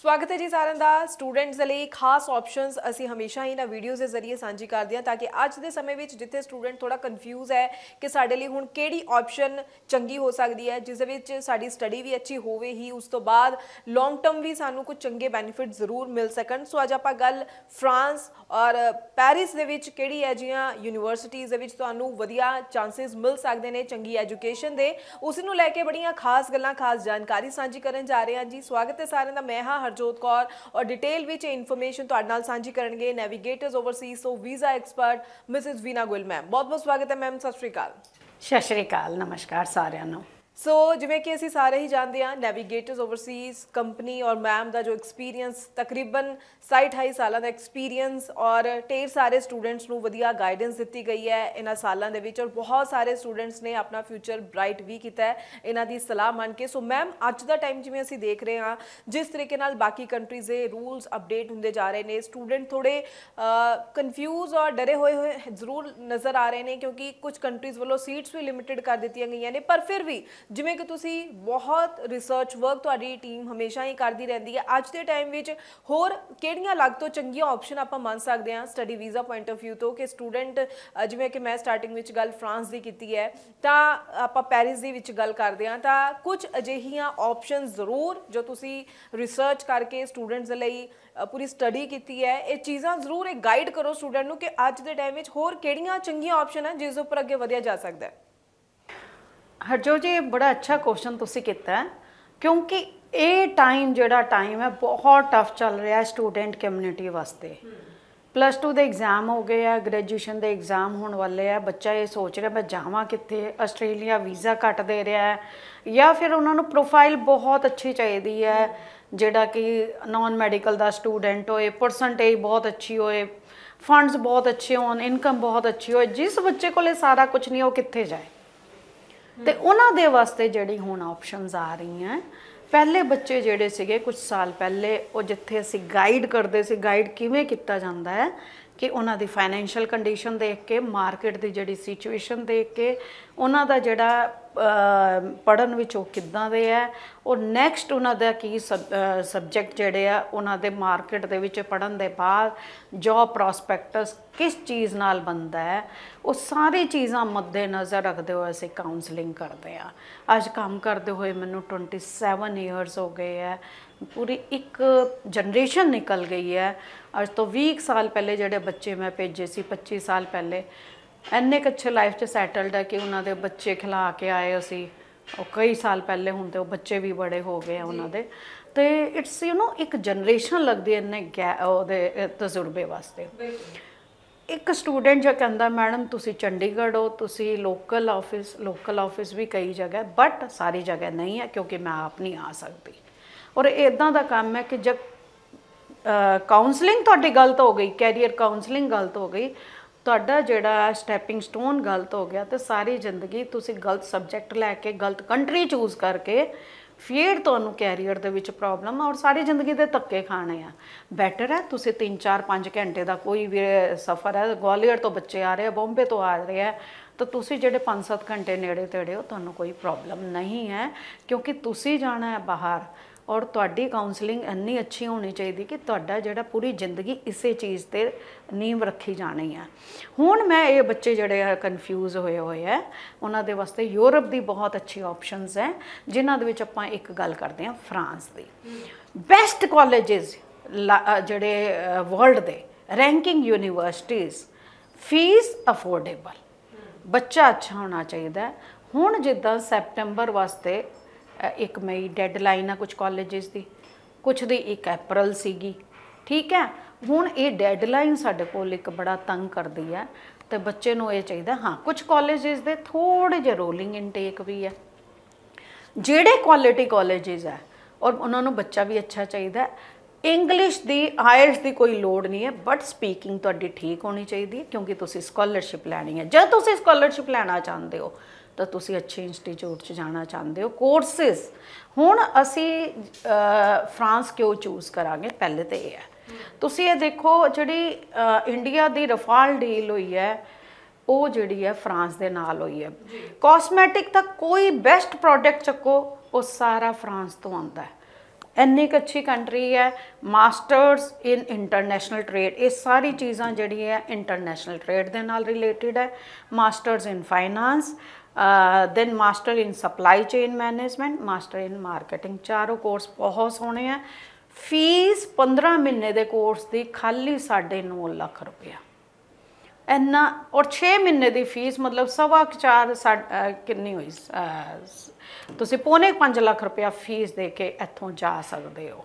ਸਵਾਗਤ ਹੈ ਜੀ ਸਾਰਿਆਂ ਦਾ ਸਟੂਡੈਂਟਸ ਲਈ ਖਾਸ ਆਪਸ਼ਨਸ ਅਸੀਂ ਹਮੇਸ਼ਾ ਹੀ ਨਾ ਵੀਡੀਓਜ਼ ਦੇ ਜ਼ਰੀਏ ਸਾਂਝੀ ਕਰਦੇ ਹਾਂ ਤਾਂ ਕਿ ਅੱਜ ਦੇ ਸਮੇਂ ਵਿੱਚ ਜਿੱਥੇ ਸਟੂਡੈਂਟ ਥੋੜਾ ਕਨਫਿਊਜ਼ ਹੈ ਕਿ ਸਾਡੇ ਲਈ ਹੁਣ ਕਿਹੜੀ ਆਪਸ਼ਨ ਚੰਗੀ ਹੋ ਸਕਦੀ ਹੈ ਜਿਸ ਦੇ ਵਿੱਚ ਸਾਡੀ ਸਟੱਡੀ ਵੀ ਅੱਛੀ ਹੋਵੇ ਹੀ ਉਸ ਤੋਂ ਬਾਅਦ ਲੌਂਗ ਟਰਮ ਵੀ ਸਾਨੂੰ ਕੁਝ ਚੰਗੇ ਬੈਨੀਫਿਟ ਜ਼ਰੂਰ ਮਿਲ ਸਕਣ ਸੋ ਅੱਜ ਆਪਾਂ ਗੱਲ ਫਰਾਂਸ ਔਰ ਪੈਰਿਸ ਦੇ ਵਿੱਚ ਕਿਹੜੀ ਹੈ ਜੀਆਂ ਯੂਨੀਵਰਸਿਟੀਆਂ ਦੇ ਵਿੱਚ ਤੁਹਾਨੂੰ ਵਧੀਆ ਚਾਂਸਸ ਮਿਲ ਸਕਦੇ ਨੇ ਚੰਗੀ ਐਜੂਕੇਸ਼ਨ ਦੇ ਉਸ ਨੂੰ ਲੈ ਕੇ ਬੜੀਆਂ ਖਾਸ ਗੱਲਾਂ ਖਾਸ ਜਾਣਕਾਰੀ ਸਾਂਝੀ ਕਰਨ ਜਾ ਰਹੇ ਹਾਂ ਜੀ ਸਵਾਗਤ ਹੈ ਸਾਰਿਆਂ ਦਾ ਮੈਂ ਹਾਂ ਹਰਜੋਤ ਕੌਰ ਔਰ ਡਿਟੇਲ ਵਿੱਚ ਇਹ ਇਨਫੋਰਮੇਸ਼ਨ ਤੁਹਾਡੇ ਨਾਲ ਸਾਂਝੀ ਕਰਨਗੇ Navigators Overseas so visa expert Mrs Veena Gul ma'am ਬਹੁਤ ਬਹੁਤ ਸਵਾਗਤ ਹੈ ਮੈਮ ਸਤਿ ਸ਼੍ਰੀ ਅਕਾਲ ਸਤਿ ਸ਼੍ਰੀ ਅਕਾਲ ਨਮਸਕਾਰ ਸਾਰਿਆਂ ਨੂੰ ਸੋ ਜਿਵੇਂ ਕਿ ਅਸੀਂ ਸਾਰੇ ਹੀ ਜਾਣਦੇ ਹਾਂ ਨੈਵੀਗੇਟਰਸ ਓਵਰਸੀਜ਼ ਕੰਪਨੀ ਔਰ ਮੈਮ ਦਾ ਜੋ ਐਕਸਪੀਰੀਅੰਸ ਤਕਰੀਬਨ 6.5 ਸਾਲਾਂ ਦਾ ਐਕਸਪੀਰੀਅੰਸ ਔਰ ਟੇਰ ਸਾਰੇ ਸਟੂਡੈਂਟਸ ਨੂੰ ਵਧੀਆ ਗਾਈਡੈਂਸ ਦਿੱਤੀ ਗਈ ਹੈ ਇਹਨਾਂ ਸਾਲਾਂ ਦੇ ਵਿੱਚ ਔਰ ਬਹੁਤ ਸਾਰੇ ਸਟੂਡੈਂਟਸ ਨੇ ਆਪਣਾ ਫਿਊਚਰ ਬ੍ਰਾਈਟ ਵੀ ਕੀਤਾ ਹੈ ਇਹਨਾਂ ਦੀ ਸਲਾਹ ਮੰਨ ਕੇ ਸੋ ਮੈਮ ਅੱਜ ਦਾ ਟਾਈਮ ਜਿਵੇਂ ਅਸੀਂ ਦੇਖ ਰਹੇ ਹਾਂ ਜਿਸ ਤਰੀਕੇ ਨਾਲ ਬਾਕੀ ਕੰਟਰੀਜ਼ ਦੇ ਰੂਲਸ ਅਪਡੇਟ ਹੁੰਦੇ ਜਾ ਰਹੇ ਨੇ ਸਟੂਡੈਂਟ ਥੋੜੇ ਕਨਫਿਊਜ਼ ਔਰ ਡਰੇ ਹੋਏ ਹੋਏ ਜ਼ਰੂਰ ਨਜ਼ਰ ਆ ਰਹੇ ਨੇ ਕਿਉਂਕਿ ਕੁਝ ਕੰਟਰੀਜ਼ ਵੱਲੋਂ ਸੀਟਸ ਵੀ ਲਿਮਿਟਿਡ ਕਰ ਦਿੱਤੀਆਂ ਗਈਆਂ ਨੇ ਪਰ ਫਿਰ ਵੀ ਜਿਵੇਂ ਕਿ ਤੁਸੀਂ ਬਹੁਤ ਰਿਸਰਚ ਵਰਕ ਤੁਹਾਡੀ ਟੀਮ ਹਮੇਸ਼ਾ ਹੀ ਕਰਦੀ ਰਹਿੰਦੀ ਹੈ ਅੱਜ ਦੇ ਟਾਈਮ ਵਿੱਚ ਹੋਰ ਕਿਹੜੀਆਂ ਲੱਗ ਤੋਂ ਚੰਗੀਆਂ ਆਪਸ਼ਨ ਆਪਾਂ ਮੰਨ ਸਕਦੇ ਹਾਂ study visa point of View ਤੋਂ ਕਿ ਸਟੂਡੈਂਟ ਜਿਵੇਂ ਕਿ ਮੈਂ ਸਟਾਰਟਿੰਗ ਵਿੱਚ ਗੱਲ ਫਰਾਂਸ ਦੀ ਕੀਤੀ ਹੈ ਤਾਂ ਆਪਾਂ ਪੈਰਿਸ ਦੀ ਵਿੱਚ ਗੱਲ ਕਰਦੇ ਹਾਂ ਤਾਂ ਕੁਝ ਅਜਿਹੀਆਂ ਆਪਸ਼ਨ ਜ਼ਰੂਰ ਜੋ ਤੁਸੀਂ ਰਿਸਰਚ ਕਰਕੇ ਸਟੂਡੈਂਟਸ ਲਈ ਪੂਰੀ ਸਟੱਡੀ ਕੀਤੀ ਹੈ ਇਹ ਚੀਜ਼ਾਂ ਜ਼ਰੂਰ ਇੱਕ ਗਾਈਡ ਕਰੋ ਸਟੂਡੈਂਟ ਨੂੰ ਕਿ ਅੱਜ ਦੇ ਟਾਈਮ ਵਿੱਚ ਹੋਰ ਕਿਹੜੀਆਂ ਚੰਗੀਆਂ ਆਪਸ਼ਨ ਹਨ ਜਿਸ ਉੱਪਰ ਅੱਗੇ ਵਧਿਆ ਜਾ ਸਕਦਾ ਹੈ ਹਰਜੋ ਜੀ ਬੜਾ ਅੱਛਾ ਕੁਐਸਚਨ ਤੁਸੀਂ ਕੀਤਾ ਕਿਉਂਕਿ ਇਹ ਟਾਈਮ ਜਿਹੜਾ ਟਾਈਮ ਹੈ ਬਹੁਤ ਟਫ ਚੱਲ ਰਿਹਾ ਹੈ ਸਟੂਡੈਂਟ ਕਮਿਊਨਿਟੀ ਵਾਸਤੇ ਪਲੱਸ 2 ਦੇ ਐਗਜ਼ਾਮ ਹੋ ਗਏ ਆ ਗ੍ਰੈਜੂਏਸ਼ਨ ਦੇ ਐਗਜ਼ਾਮ ਹੋਣ ਵਾਲੇ ਆ ਬੱਚਾ ਇਹ ਸੋਚ ਰਿਹਾ ਮੈਂ ਜਾਵਾਂ ਕਿੱਥੇ ਆਸਟ੍ਰੇਲੀਆ ਵੀਜ਼ਾ ਕੱਟ ਦੇ ਰਿਹਾ ਹੈ ਜਾਂ ਫਿਰ ਉਹਨਾਂ ਨੂੰ ਪ੍ਰੋਫਾਈਲ ਬਹੁਤ ਅੱਛੀ ਚਾਹੀਦੀ ਹੈ ਜਿਹੜਾ ਕਿ ਨਾਨ ਮੈਡੀਕਲ ਦਾ ਸਟੂਡੈਂਟ ਹੋਏ ਪਰਸੈਂਟੇਜ ਬਹੁਤ ਅੱਛੀ ਹੋਏ ਫੰਡਸ ਬਹੁਤ ਅੱਛੇ ਹੋਣ ਇਨਕਮ ਬਹੁਤ ਅੱਛੀ ਹੋਏ ਜਿਸ ਬੱਚੇ ਕੋਲੇ ਸਾਰਾ ਕੁਝ ਨਹੀਂ ਉਹ ਕਿੱਥੇ ਜਾਏ ਤੇ ਉਹਨਾਂ ਦੇ ਵਾਸਤੇ ਜਿਹੜੀ ਹੁਣ ਆਪਸ਼ਨਸ ਆ ਰਹੀਆਂ ਪਹਿਲੇ ਬੱਚੇ ਜਿਹੜੇ ਸੀਗੇ ਕੁਝ ਸਾਲ ਪਹਿਲੇ ਉਹ ਜਿੱਥੇ ਅਸੀਂ ਗਾਈਡ ਕਰਦੇ ਸੀ ਗਾਈਡ ਕਿਵੇਂ ਕੀਤਾ ਜਾਂਦਾ ਹੈ ਕਿ ਉਹਨਾਂ ਦੀ ਫਾਈਨੈਂਸ਼ੀਅਲ ਕੰਡੀਸ਼ਨ ਦੇਖ ਕੇ ਮਾਰਕੀਟ ਦੀ ਜਿਹੜੀ ਸਿਚੁਏਸ਼ਨ ਦੇਖ ਕੇ ਉਹਨਾਂ ਦਾ ਜਿਹੜਾ ਪੜਨ ਵਿੱਚ ਉਹ ਕਿੱਦਾਂ ਦੇ ਆ ਉਹ ਨੈਕਸਟ ਉਹਨਾਂ ਦਾ ਕੀ ਸਬਜੈਕਟ ਜਿਹੜੇ ਆ ਉਹਨਾਂ ਦੇ ਮਾਰਕੀਟ ਦੇ ਵਿੱਚ ਪੜਨ ਦੇ ਬਾਅਦ ਜੌਬ ਪ੍ਰੋਸਪੈਕਟਸ ਕਿਸ ਚੀਜ਼ ਨਾਲ ਬੰਦਾ ਹੈ ਉਹ ਸਾਰੀ ਚੀਜ਼ਾਂ ਮੱਦੇ ਨਜ਼ਰ ਰੱਖਦੇ ਹੋਏ ਅਸੀਂ ਕਾਉਂਸਲਿੰਗ ਕਰਦੇ ਆ ਅੱਜ ਕੰਮ ਕਰਦੇ ਹੋਏ ਮੈਨੂੰ 27 ਇਅਰਸ ਹੋ ਗਏ ਆ ਪੂਰੀ ਇੱਕ ਜਨਰੇਸ਼ਨ ਨਿਕਲ ਗਈ ਹੈ ਅੱਜ ਤੋਂ 20 ਸਾਲ ਪਹਿਲੇ ਜਿਹੜੇ ਬੱਚੇ ਮੈਂ ਭੇਜੇ ਸੀ 25 ਸਾਲ ਪਹਿਲੇ ਐਨੇ ਕੱਚੇ ਲਾਈਫ 'ਚ ਸੈਟਲਡ ਆ ਕਿ ਉਹਨਾਂ ਦੇ ਬੱਚੇ ਖਿਲਾ ਕੇ ਆਏ ਅਸੀਂ ਉਹ ਕਈ ਸਾਲ ਪਹਿਲੇ ਹੁਣ ਤੇ ਉਹ ਬੱਚੇ ਵੀ ਬੜੇ ਹੋ ਗਏ ਉਹਨਾਂ ਦੇ ਤੇ ਇਟਸ ਯੂ نو ਇੱਕ ਜਨਰੇਸ਼ਨ ਲੱਗਦੀ ਐ ਨੇ ਉਹਦੇ ਤਜਰਬੇ ਵਾਸਤੇ ਇੱਕ ਸਟੂਡੈਂਟ ਜੋ ਕਹਿੰਦਾ ਮੈਡਮ ਤੁਸੀਂ ਚੰਡੀਗੜ੍ਹ ਹੋ ਤੁਸੀਂ ਲੋਕਲ ਆਫਿਸ ਲੋਕਲ ਆਫਿਸ ਵੀ ਕਈ ਜਗ੍ਹਾ ਬਟ ਸਾਰੀ ਜਗ੍ਹਾ ਨਹੀਂ ਹੈ ਕਿਉਂਕਿ ਮੈਂ ਆਪ ਨਹੀਂ ਆ ਸਕਦੀ ਔਰ ਇਦਾਂ ਦਾ ਕੰਮ ਹੈ ਕਿ ਜਦ ਕਾਉਂਸਲਿੰਗ ਤੁਹਾਡੀ ਗਲਤ ਹੋ ਗਈ ਕੈਰੀਅਰ ਕਾਉਂਸਲਿੰਗ ਗਲਤ ਹੋ ਗਈ ਤੁਹਾਡਾ ਜਿਹੜਾ ਸਟੈਪਿੰਗ ਸਟੋਨ ਗਲਤ ਹੋ ਗਿਆ ਤੇ ਸਾਰੀ ਜ਼ਿੰਦਗੀ ਤੁਸੀਂ ਗਲਤ ਸਬਜੈਕਟ ਲੈ ਕੇ ਗਲਤ ਕੰਟਰੀ ਚੂਜ਼ ਕਰਕੇ ਫਿਰ ਤੁਹਾਨੂੰ ਕੈਰੀਅਰ ਦੇ ਵਿੱਚ ਪ੍ਰੋਬਲਮ ਔਰ ਸਾਰੀ ਜ਼ਿੰਦਗੀ ਦੇ ਤੱਕੇ ਖਾਣੇ ਆ ਬੈਟਰ ਹੈ ਤੁਸੀਂ 3 4 5 ਘੰਟੇ ਦਾ ਕੋਈ ਵੀ ਸਫ਼ਰ ਹੈ ਗਵਾਲੀਅਰ ਤੋਂ ਬੱਚੇ ਆ ਰਹੇ ਆ ਬੰਬੇ ਤੋਂ ਆ ਰਹੇ ਆ ਤਾਂ ਤੁਸੀਂ ਜਿਹੜੇ 5-7 ਘੰਟੇ ਨੇੜੇ ਤੇੜੇ ਹੋ ਤੁਹਾਨੂੰ ਕੋਈ ਪ੍ਰੋਬਲਮ ਨਹੀਂ ਹੈ ਕਿਉਂਕਿ ਤੁਸੀਂ ਜਾਣਾ ਹੈ ਬਾਹਰ ਔਰ ਤੁਹਾਡੀ ਕਾਉਂਸਲਿੰਗ ਇੰਨੀ ਅੱਛੀ ਹੋਣੀ ਚਾਹੀਦੀ ਕਿ ਤੁਹਾਡਾ ਜਿਹੜਾ ਪੂਰੀ ਜ਼ਿੰਦਗੀ ਇਸੇ ਚੀਜ਼ ਤੇ ਨੀਮ ਰੱਖੀ ਜਾਣੀ ਆ ਹੁਣ ਮੈਂ ਇਹ ਬੱਚੇ ਜਿਹੜੇ ਆ ਕਨਫਿਊਜ਼ ਹੋਏ ਹੋਏ ਆ ਉਹਨਾਂ ਦੇ ਵਾਸਤੇ ਯੂਰਪ ਦੀ ਬਹੁਤ ਅੱਛੀ ਆਪਸ਼ਨਸ ਹੈ ਜਿਨ੍ਹਾਂ ਦੇ ਵਿੱਚ ਆਪਾਂ ਇੱਕ ਗੱਲ ਕਰਦੇ ਆ ਫਰਾਂਸ ਦੀ ਬੈਸਟ ਕਾਲਜਸ ਜਿਹੜੇ ਵਰਲਡ ਦੇ ਰੈਂਕਿੰਗ ਯੂਨੀਵਰਸਿਟੀਆਂ ਫੀਸ ਅਫੋਰਡੇਬਲ ਬੱਚਾ ਅੱਛਾ ਹੋਣਾ ਚਾਹੀਦਾ ਹੁਣ ਜਿੱਦਾਂ ਸੈਪਟੈਂਬਰ ਵਾਸਤੇ 1 ਮਈ ਡੈਡਲਾਈਨ ਆ ਕੁਝ ਕਾਲਜਸ ਦੀ ਕੁਝ ਦੀ 1 ਅਪ੍ਰੈਲ ਸੀਗੀ ਠੀਕ ਹੈ ਹੁਣ ਇਹ ਡੈਡਲਾਈਨ ਸਾਡੇ ਕੋਲ ਇੱਕ ਬੜਾ ਤੰਗ ਕਰਦੀ ਹੈ ਤੇ ਬੱਚੇ ਨੂੰ ਇਹ ਚਾਹੀਦਾ ਹਾਂ ਕੁਝ ਕਾਲਜਸ ਦੇ ਥੋੜੇ ਜਿਹਾ ਰੋਲਿੰਗ ਇਨਟੇਕ ਵੀ ਹੈ ਜਿਹੜੇ ਕੁਆਲਿਟੀ ਕਾਲਜਸ ਹੈ ਔਰ ਉਹਨਾਂ ਨੂੰ ਬੱਚਾ ਵੀ ਅੱਛਾ ਚਾਹੀਦਾ ਇੰਗਲਿਸ਼ ਦੀ ਆਇਲਸ ਦੀ ਕੋਈ ਲੋੜ ਨਹੀਂ ਹੈ ਬਟ ਸਪੀਕਿੰਗ ਤੁਹਾਡੀ ਠੀਕ ਹੋਣੀ ਚਾਹੀਦੀ ਹੈ ਕਿਉਂਕਿ ਤੁਸੀਂ ਸਕਾਲਰਸ਼ਿਪ ਲੈਣੀ ਹੈ ਜੇ ਤੁਸੀਂ ਸਕਾਲਰਸ਼ਿਪ ਲੈਣਾ ਚਾਹੁੰਦੇ ਹੋ ਤਾਂ ਤੁਸੀਂ ਅੱਛੇ ਇੰਸਟੀਚਿਊਟ 'ਚ ਜਾਣਾ ਚਾਹੁੰਦੇ ਹੋ ਕੋਰਸਸ ਹੁਣ ਅਸੀਂ ਫਰਾਂਸ ਕਿਉਂ ਚੂਜ਼ ਕਰਾਂਗੇ ਪਹਿਲੇ ਤੇ ਇਹ ਹੈ ਤੁਸੀਂ ਇਹ ਦੇਖੋ ਜਿਹੜੀ ਇੰਡੀਆ ਦੀ ਰਫਾਲ ਡੀਲ ਹੋਈ ਹੈ ਉਹ ਜਿਹੜੀ ਹੈ ਫਰਾਂਸ ਦੇ ਨਾਲ ਹੋਈ ਹੈ ਕਾਸਮੈਟਿਕ ਦਾ ਕੋਈ ਬੈਸਟ ਪ੍ਰੋਡਕਟ ਚੱਕੋ ਉਹ ਸਾਰਾ ਫਰਾਂਸ ਤੋਂ ਆਉਂਦਾ ਹੈ ਇੰਨੀ ਕੁ ਅੱਛੀ ਕੰਟਰੀ ਹੈ ਮਾਸਟਰਸ ਇਨ ਇੰਟਰਨੈਸ਼ਨਲ ਟ੍ਰੇਡ ਇਹ ਸਾਰੀ ਚੀਜ਼ਾਂ ਜਿਹੜੀ ਹੈ ਇੰਟਰਨੈਸ਼ਨਲ ਟ੍ਰੇਡ ਦੇ ਨਾਲ ਰਿਲੇਟਡ ਹੈ masters in finance then master in supply chain management master in marketing ਚਾਰੋਂ ਕੋਰਸ ਬਹੁਤ ਸੋਹਣੇ ਆ ਫੀਸ 15 ਮਹੀਨੇ ਦੇ ਕੋਰਸ ਦੀ ਖਾਲੀ 9.5 ਲੱਖ ਰੁਪਇਆ ਇੰਨਾ ਔਰ 6 ਮਹੀਨੇ ਦੀ ਫੀਸ ਮਤਲਬ ਸਵਾ 4 ਕਿੰਨੀ ਹੋਈ ਤੁਸੀਂ ਪੋਨੇ 5 ਲੱਖ ਰੁਪਇਆ ਫੀਸ ਦੇ ਕੇ ਇੱਥੋਂ ਜਾ ਸਕਦੇ ਹੋ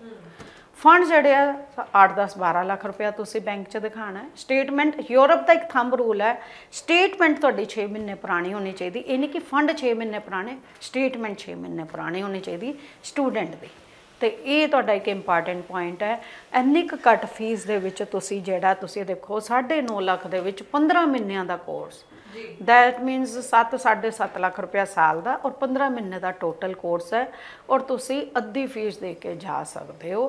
ਫੰਡ ਜਿਹੜੇ ਆ 8 10 12 ਲੱਖ ਰੁਪਇਆ ਤੁਸੀਂ ਬੈਂਕ 'ਚ ਦਿਖਾਣਾ ਹੈ ਸਟੇਟਮੈਂਟ ਯੂਰਪ ਦਾ ਇੱਕ ਥੰਬ ਰੂਲ ਹੈ ਸਟੇਟਮੈਂਟ ਤੁਹਾਡੀ 6 ਮਹੀਨੇ ਪੁਰਾਣੀ ਹੋਣੀ ਚਾਹੀਦੀ ਇਹ ਨਹੀਂ ਕਿ ਫੰਡ 6 ਮਹੀਨੇ ਪੁਰਾਣੇ ਸਟੇਟਮੈਂਟ 6 ਮਹੀਨੇ ਪੁਰਾਣੀ ਹੋਣੀ ਚਾਹੀਦੀ ਸਟੂਡੈਂਟ ਦੀ ਤੇ ਇਹ ਤੁਹਾਡਾ ਇੱਕ ਇੰਪੋਰਟੈਂਟ ਪੁਆਇੰਟ ਹੈ ਇੰਨੀ ਕੁ ਘੱਟ ਫੀਸ ਦੇ ਵਿੱਚ ਤੁਸੀਂ ਜਿਹੜਾ ਤੁਸੀਂ ਦੇਖੋ 9.5 ਲੱਖ ਦੇ ਵਿੱਚ 15 ਮਹੀਨਿਆਂ ਦਾ ਕੋਰਸ ਦੈਟ ਮੀਨਸ 7 7.5 ਲੱਖ ਰੁਪਿਆ ਸਾਲ ਦਾ ਔਰ 15 ਮਹੀਨੇ ਦਾ ਟੋਟਲ ਕੋਰਸ ਹੈ ਔਰ ਤੁਸੀਂ ਅੱਧੀ ਫੀਸ ਦੇ ਕੇ ਜਾ ਸਕਦੇ ਹੋ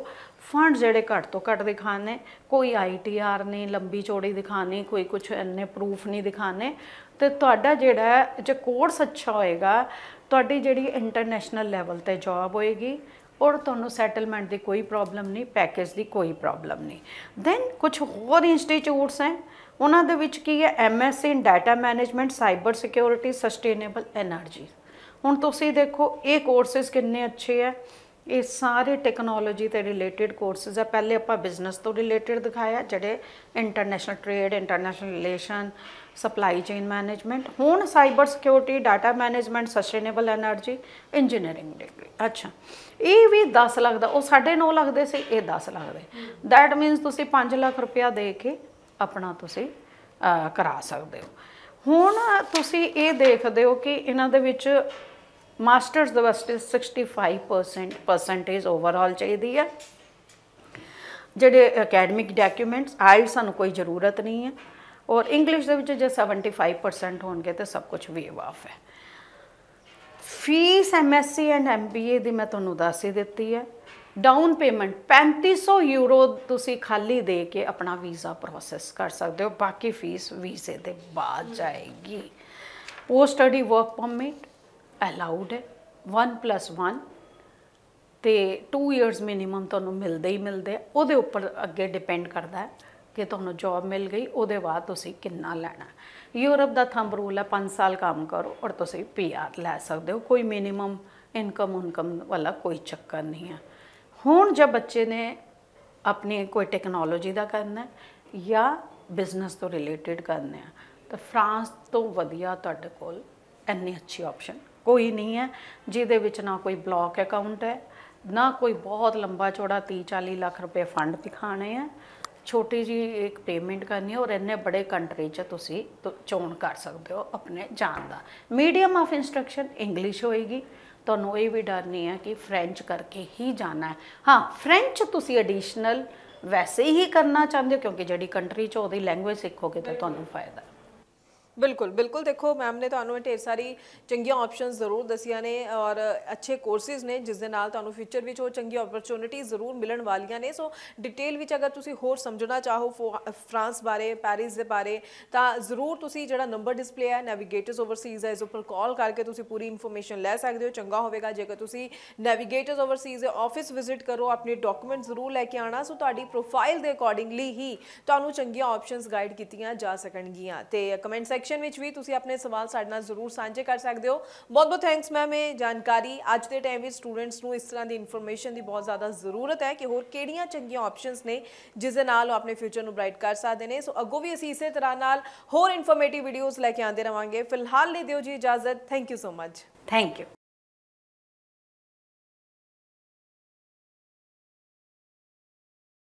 ਫੰਡ ਜਿਹੜੇ ਘੱਟ ਤੋਂ ਘੱਟ ਦਿਖਾਣੇ ਕੋਈ ਆਈਟੀਆਰ ਨਹੀਂ ਲੰਬੀ ਚੌੜੀ ਦਿਖਾਣੀ ਕੋਈ ਕੁਝ ਐਨੇ ਪ੍ਰੂਫ ਨਹੀਂ ਦਿਖਾਣੇ ਤੇ ਤੁਹਾਡਾ ਜਿਹੜਾ ਜੇ ਕੋਰਸ ਅੱਛਾ ਹੋਏਗਾ ਤੁਹਾਡੀ ਜਿਹੜੀ ਇੰਟਰਨੈਸ਼ਨਲ ਲੈਵਲ ਤੇ ਜੌਬ ਹੋਏਗੀ ਔਰ ਤੁਹਾਨੂੰ ਸੈਟਲਮੈਂਟ ਦੀ ਕੋਈ ਪ੍ਰੋਬਲਮ ਨਹੀਂ ਪੈਕੇਜ ਦੀ ਕੋਈ ਪ੍ਰੋਬਲਮ ਨਹੀਂ ਦੈਨ ਕੁਝ ਹੋਰ ਇੰਸਟੀਚੂਟਸ ਹੈ ਉਹਨਾਂ ਦੇ ਵਿੱਚ ਕੀ ਹੈ MSc in data management cyber security sustainable energy ਹੁਣ ਤੁਸੀਂ ਦੇਖੋ ਇਹ ਕੋਰਸਸ ਕਿੰਨੇ ਅੱਛੇ ਹੈ ਇਹ ਸਾਰੇ ਟੈਕਨੋਲੋਜੀ ਤੇ ਰਿਲੇਟਡ ਕੋਰਸਸ ਆ ਪਹਿਲੇ ਆਪਾਂ ਬਿਜ਼ਨਸ ਤੋਂ ਰਿਲੇਟਡ ਦਿਖਾਇਆ ਜਿਹੜੇ international trade international relation supply chain management ਹੁਣ cyber security data management sustainable energy engineering degree ਅੱਛਾ ਇਹ ਵੀ 10 ਲੱਖ ਦਾ ਉਹ 9.5 ਲੱਖ ਦੇ ਸੀ ਇਹ 10 ਲੱਖ ਦੇ ਥੈਟ ਮੀਨਸ ਤੁਸੀਂ 5 ਲੱਖ ਰੁਪਇਆ ਦੇ ਕੇ ਆਪਣਾ ਤੁਸੀਂ ਕਰਾ ਸਕਦੇ ਹੋ ਹੁਣ ਤੁਸੀਂ ਇਹ ਦੇਖਦੇ ਹੋ ਕਿ ਇਹਨਾਂ ਦੇ ਵਿੱਚ ਮਾਸਟਰਸ ਦੇ ਵਸਟਿਸ 65% ਪਰਸੈਂਟੇਜ ਓਵਰਆਲ ਚਾਹੀਦੀ ਹੈ ਜਿਹੜੇ ਅਕੈਡਮਿਕ ਡਾਕੂਮੈਂਟਸ ਆਇਲ ਸਾਨੂੰ ਕੋਈ ਜ਼ਰੂਰਤ ਨਹੀਂ ਹੈ ਔਰ ਇੰਗਲਿਸ਼ ਦੇ ਵਿੱਚ ਜੇ 75% ਹੋਣਗੇ ਤੇ ਸਭ ਕੁਝ ਵੇਵ ਆਫ ਹੈ ਫੀਸ ਐਮਐਸਸੀ ਐਂਡ ਐਮਬੀਏ ਦੀ ਮੈਂ ਤੁਹਾਨੂੰ ਦੱਸ ਹੀ ਦਿੱਤੀ ਹੈ ਡਾਊਨ ਪੇਮੈਂਟ 3500 ਯੂਰੋ ਤੁਸੀਂ ਖਾਲੀ ਦੇ ਕੇ ਆਪਣਾ ਵੀਜ਼ਾ ਪ੍ਰੋਸੈਸ ਕਰ ਸਕਦੇ ਹੋ ਬਾਕੀ ਫੀਸ ਵੀਜ਼ੇ ਦੇ ਬਾਅਦ ਜਾਏਗੀ post study work permit allowed ਹੈ 1+1 ਤੇ 2 ਇਅਰਸ ਮਿਨੀਮਮ ਤੁਹਾਨੂੰ ਮਿਲਦੇ ਹੀ ਮਿਲਦੇ ਉਹਦੇ ਉੱਪਰ ਅੱਗੇ ਡਿਪੈਂਡ ਕਰਦਾ ਹੈ ਕਿ ਤੁਹਾਨੂੰ ਜੌਬ ਮਿਲ ਗਈ ਉਹਦੇ ਬਾਅਦ ਤੁਸੀਂ ਕਿੰਨਾ ਲੈਣਾ ਯੂਰਪ ਦਾ ਥੰਬ ਰੂਲ ਹੈ 5 ਸਾਲ ਕੰਮ ਕਰੋ ਔਰ ਤੁਸੀਂ ਪੀਆਰ ਲੈ ਸਕਦੇ ਹੋ ਕੋਈ ਮਿਨੀਮਮ ਇਨਕਮ ਉਨਕਮ ਵਾਲਾ ਕੋਈ ਚੱਕਰ ਨਹੀਂ ਹੈ ਹੁਣ ਜਦ ਬੱਚੇ ਨੇ ਆਪਣੀ ਕੋਈ ਟੈਕਨੋਲੋਜੀ ਦਾ ਕਰਨਾ ਜਾਂ ਬਿਜ਼ਨਸ ਤੋਂ ਰਿਲੇਟਡ ਕਰਨਾ ਤਾਂ ਫਰਾਂਸ ਤੋਂ ਵਧੀਆ ਤੁਹਾਡੇ ਕੋਲ ਇੰਨੀ ਅੱਛੀ ਆਪਸ਼ਨ ਕੋਈ ਨਹੀਂ ਹੈ ਜਿਹਦੇ ਵਿੱਚ ਨਾ ਕੋਈ ਬਲੌਕ ਅਕਾਊਂਟ ਹੈ ਨਾ ਕੋਈ ਬਹੁਤ ਲੰਬਾ ਚੌੜਾ 30 40 ਲੱਖ ਰੁਪਏ ਫੰਡ ਦਿਖਾਣੇ ਆ ਛੋਟੀ ਜੀ ਇੱਕ ਪੇਮੈਂਟ ਕਰਨੀ ਹੈ ਔਰ ਇੰਨੇ بڑے ਕੰਟਰੀ 'ਚ ਤੁਸੀਂ ਚੋਣ ਕਰ ਸਕਦੇ ਹੋ ਆਪਣੇ ਜਾਣ ਦਾ ਮੀਡੀਅਮ ਆਫ ਇਨਸਟਰਕਸ਼ਨ ਇੰਗਲਿਸ਼ ਹੋਏਗੀ ਤੁਹਾਨੂੰ ਇਹ ਵੀ ਡਰ ਨਹੀਂ ਹੈ ਕਿ ਫ੍ਰੈਂਚ ਕਰਕੇ ਹੀ ਜਾਣਾ ਹੈ ਹਾਂ ਫ੍ਰੈਂਚ ਤੁਸੀਂ ਐਡੀਸ਼ਨਲ ਵੈਸੇ ਹੀ ਕਰਨਾ ਚਾਹੁੰਦੇ ਹੋ ਕਿਉਂਕਿ ਜਿਹੜੀ ਕੰਟਰੀ 'ਚ ਉਹਦੀ ਲੈਂਗੁਏਜ ਸਿੱਖੋਗੇ ਤਾਂ ਤੁਹਾਨੂੰ ਫਾਇਦਾ ਬਿਲਕੁਲ ਬਿਲਕੁਲ ਦੇਖੋ ਮੈਮ ਨੇ ਤੁਹਾਨੂੰ ਢੇਰ ਸਾਰੀ ਚੰਗੀਆਂ ਆਪਸ਼ਨਸ ਜ਼ਰੂਰ ਦਸੀਆਂ ਨੇ ਔਰ ਅੱਛੇ ਕੋਰਸਿਸ ਨੇ ਜਿਸ ਦੇ ਨਾਲ ਤੁਹਾਨੂੰ ਫਿਊਚਰ ਵਿੱਚ ਉਹ ਚੰਗੀ ਓਪਰਚੁਨਿਟੀ ਜ਼ਰੂਰ ਮਿਲਣ ਵਾਲੀਆਂ ਨੇ ਸੋ ਡਿਟੇਲ ਵਿੱਚ ਅਗਰ ਤੁਸੀਂ ਹੋਰ ਸਮਝਣਾ ਚਾਹੋ ਫਰਾਂਸ ਬਾਰੇ ਪੈਰਿਸ ਦੇ ਬਾਰੇ ਤਾਂ ਜ਼ਰੂਰ ਤੁਸੀਂ ਜਿਹੜਾ ਨੰਬਰ ਡਿਸਪਲੇ ਹੈ ਨੈਵੀਗੇਟਰਸ ਓਵਰਸੀਜ਼ ਹੈ ਇਸ ਉੱਪਰ ਕਾਲ ਕਰਕੇ ਤੁਸੀਂ ਪੂਰੀ ਇਨਫੋਰਮੇਸ਼ਨ ਲੈ ਸਕਦੇ ਹੋ ਚੰਗਾ ਹੋਵੇਗਾ ਜੇਕਰ ਤੁਸੀਂ ਨੈਵੀਗੇਟਰਸ ਓਵਰਸੀਜ਼ ਆਫਿਸ ਵਿਜ਼ਿਟ ਕਰੋ ਆਪਣੇ ਡਾਕੂਮੈਂਟ ਜ਼ਰੂਰ ਲੈ ਕੇ ਆਣਾ ਸੋ ਤੁਹਾਡੀ ਪ੍ਰੋਫਾਈਲ ਦੇ ਅਕੋਰਡਿੰਗਲੀ ਹੀ ਤੁਹਾਨੂੰ ਚੰਗੀਆਂ ਆਪਸ਼ਨਸ ਗਾਈਡ ਕੀਤੀਆਂ ਜਾ ਸਕਣਗੀਆਂ ਤੇ ਕਮੈਂਟ ਸੈਕਸ਼ਨ ਵਿੱਚ ਵੀ ਤੁਸੀਂ ਆਪਣੇ ਸਵਾਲ ਸਾਡੇ ਨਾਲ ਜ਼ਰੂਰ ਸਾਂਝੇ ਕਰ ਸਕਦੇ ਹੋ ਬਹੁਤ ਬਹੁਤ ਥੈਂਕਸ ਮੈਮ ਇਹ ਜਾਣਕਾਰੀ ਅੱਜ ਦੇ ਟਾਈਮ ਵਿੱਚ ਸਟੂਡੈਂਟਸ ਨੂੰ ਇਸ ਤਰ੍ਹਾਂ ਦੀ ਇਨਫੋਰਮੇਸ਼ਨ ਦੀ ਬਹੁਤ ਜ਼ਿਆਦਾ ਜ਼ਰੂਰਤ ਹੈ ਕਿ ਹੋਰ ਕਿਹੜੀਆਂ ਚੰਗੀਆਂ ਆਪਸ਼ਨਸ ਨੇ ਜਿਸ ਦੇ ਨਾਲ ਉਹ ਆਪਣੇ ਫਿਊਚਰ ਨੂੰ ਬ੍ਰਾਈਟ ਕਰ ਸਕਦੇ ਨੇ ਸੋ ਅੱਗੋ ਵੀ ਅਸੀਂ ਇਸੇ ਤਰ੍ਹਾਂ ਨਾਲ ਹੋਰ ਇਨਫੋਰਮੇਟਿਵ ਵੀਡੀਓਜ਼ ਲੈ ਕੇ ਆਉਂਦੇ ਰਵਾਂਗੇ ਫਿਲਹਾਲ ਲਈ ਦਿਓ ਜੀ ਇਜਾਜ਼ਤ thank you so much thank you